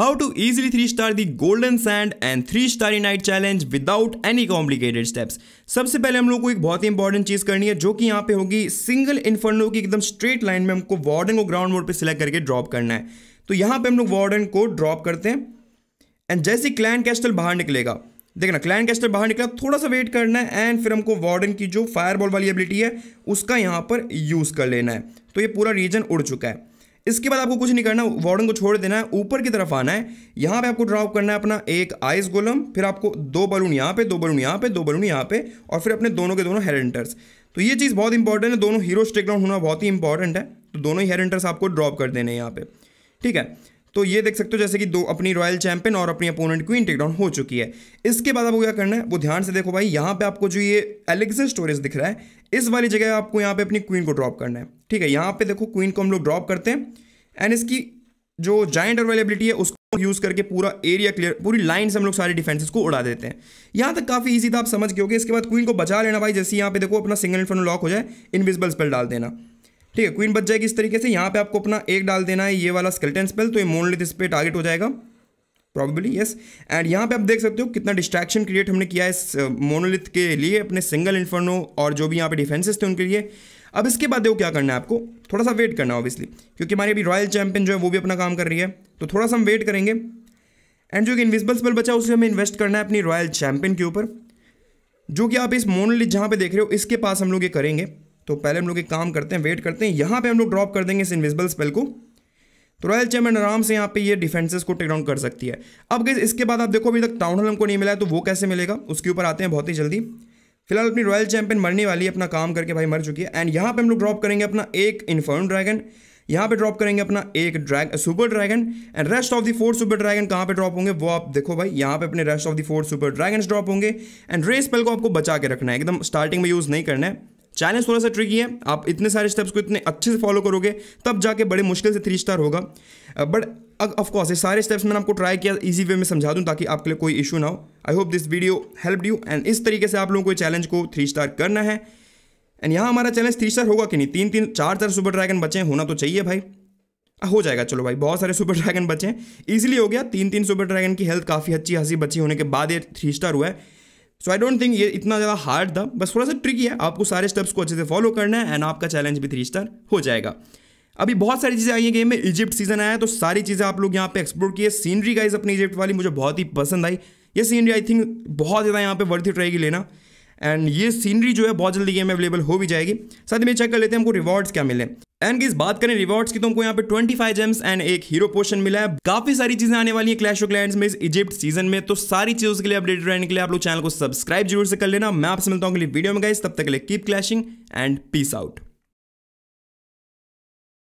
How to easily 3 star the Golden Sand and 3 Starry Night Challenge without any complicated steps. सबसे पहले हम लोग को एक बहुत ही इंपॉर्टेंट चीज़ करनी है जो कि यहाँ पे होगी सिंगल इन्फर्नो की एकदम स्ट्रेट लाइन में हमको वार्डन को ग्राउंड मोड पे सिलेक्ट करके ड्रॉप करना है तो यहाँ पे हम लोग वार्डन को ड्रॉप करते हैं एंड जैसे क्लैन कैस्टल बाहर निकलेगा देखना क्लैन कैस्टल बाहर निकला थोड़ा सा वेट करना है एंड फिर हमको वार्डन की जो फायरबॉल वाली एबिलिटी है उसका यहाँ पर यूज़ कर लेना है तो ये पूरा रीजन उड़ चुका है इसके बाद आपको कुछ नहीं करना वार्डन को छोड़ देना है ऊपर की तरफ आना है यहां पे आपको ड्रॉप करना है अपना एक आइस गोलम फिर आपको दो बलून यहां पे दो बलून यहां पे दो बलून यहां पे और फिर अपने दोनों के दोनों हेरेंटर्स तो ये चीज़ बहुत इंपॉर्टेंट है दोनों हीरो स्टेकडाउन होना बहुत ही इंपॉर्टेंट है तो दोनों ही हेरेंटर्स आपको ड्रॉप कर देने हैं यहाँ पे ठीक है तो ये देख सकते हो जैसे कि दो अपनी रॉयल चैंपियन और अपनी अपोनेंट क्वीन टेकडाउन हो चुकी है इसके बाद आपको क्या करना है वो ध्यान से देखो भाई यहाँ पे आपको जो ये एलेक्सा स्टोरेज दिख रहा है इस वाली जगह आपको यहाँ पे अपनी क्वीन को ड्रॉप करना है ठीक है यहाँ पे देखो क्वीन को हम लोग ड्रॉप करते हैं एंड इसकी जो जॉइंट अवेलेबिलिटी है उसको यूज़ करके पूरा एरिया क्लियर पूरी लाइन से हम लोग सारे डिफेंसेस को उड़ा देते हैं यहाँ तक काफ़ी ईजी था आप समझ गए होगे इसके बाद क्वीन को बचा लेना भाई जैसे यहाँ पे देखो अपना सिंगल इन्फर्नो लॉक हो जाए इनविजिबल स्पेल डाल देना ठीक है क्वीन बच जाएगी इस तरीके से यहाँ पे आपको अपना एक डाल देना है ये वाला स्केल्टन स्पेल तो ये मोनलिथ इस पर टारगेट हो जाएगा प्रॉबेबली यस एंड यहाँ पे आप देख सकते हो कितना डिस्ट्रैक्शन क्रिएट हमने किया है इस मोनोलिथ uh, के लिए अपने सिंगल इन्फर्नो और जो भी यहाँ पे डिफेंसेस थे उनके लिए अब इसके बाद देखो क्या करना है आपको थोड़ा सा वेट करना है ऑब्वियसली क्योंकि हमारी अभी रॉयल चैंपियन जो है वो भी अपना काम कर रही है तो थोड़ा सा हम वेट करेंगे एंड जो कि इन्विजिबल स्पेल बचा उसे हमें इन्वेस्ट करना है अपनी रॉयल चैंपियन के ऊपर जो कि आप इस मोनोलिथ जहाँ पे देख रहे हो इसके पास हम लोग ये करेंगे तो पहले हम लोग एक काम करते हैं वेट करते हैं यहाँ पे हम लोग ड्रॉप कर देंगे इस इन्विजिबल स्पेल को तो रॉयल चैम्पियन आराम से यहाँ पे ये डिफेंसेस को टेकडाउन डाउन कर सकती है अब गैस इसके बाद आप देखो अभी तक टाउन हॉल हमको नहीं मिला है तो वो कैसे मिलेगा उसके ऊपर आते हैं बहुत ही जल्दी फिलहाल अपनी रॉयल चैंपियन मरने वाली है अपना काम करके भाई मर चुकी है एंड यहाँ पे हम लोग ड्रॉप करेंगे अपना एक इन्फर्न ड्रैगन यहाँ पे ड्रॉप करेंगे अपना एक drag super dragon and rest of the four super dragon कहाँ पे ड्रॉप होंगे वो आप देखो भाई यहाँ पे अपने rest of the four super dragon drop होंगे एंड रेस पेल को आपको बचा के रखना है एकदम स्टार्टिंग में यूज़ नहीं करना है चैलेंज थोड़ा सा ट्रिकी है आप इतने सारे स्टेप्स को इतने अच्छे से फॉलो करोगे तब जाके बड़े मुश्किल से थ्री स्टार होगा बट ऑफकोर्स ये सारे स्टेप्स मैंने आपको ट्राई किया इजी वे में समझा दूं ताकि आपके लिए कोई इशू ना हो I hope this video help you and इस तरीके से आप लोगों को चैलेंज को थ्री स्टार करना है एंड यहाँ हमारा चैलेंज थ्री स्टार होगा कि नहीं तीन तीन चार चार सुपर ड्रैगन बचे होना तो चाहिए भाई हो जाएगा चलो भाई बहुत सारे सुपर ड्रैगन बचे हैं ईजिली हो गया तीन तीन सुपर ड्रैगन की हेल्थ काफ़ी अच्छी हंसी बची होने के बाद ये थ्री स्टार हुआ है सो आई डोंट थिंक ये इतना ज़्यादा हार्ड था बस थोड़ा सा ट्रिकी है आपको सारे स्टेप्स को अच्छे से फॉलो करना है एंड आपका चैलेंज भी थ्री स्टार हो जाएगा अभी बहुत सारी चीज़ें आई हैं गेम में इजिप्ट सीजन आया है तो सारी चीज़ें आप लोग यहाँ पे एक्सप्लोर किए सीनरी गाइज अपनी इजिप्ट वाली मुझे बहुत ही पसंद आई ये सीनरी आई थिंक बहुत ज़्यादा यहाँ पे वर्थ ट्राई रहेगी लेना एंड ये सीनरी जो है बहुत जल्दी गेम में अवेलेबल हो भी जाएगी साथ में चेक कर लेते हैं हमको रिवॉर्ड्स क्या मिले एंड इस बात करें रिवॉर्ड्स की तो हमको यहाँ पे 25 जेम्स एंड एक हीरो पोशन मिला है काफी सारी चीजें आने वाली हैं क्लैश ऑफ क्लैंड में इस इजिप्ट सीजन में तो सारी चीजों के लिए अपडेटेड रहने के लिए आप लोग चैनल को सब्सक्राइब जरूर से कर लेना मैं आपसे मिलता हूँ वीडियो में गाइस तब तक के लिए keep clashing and peace out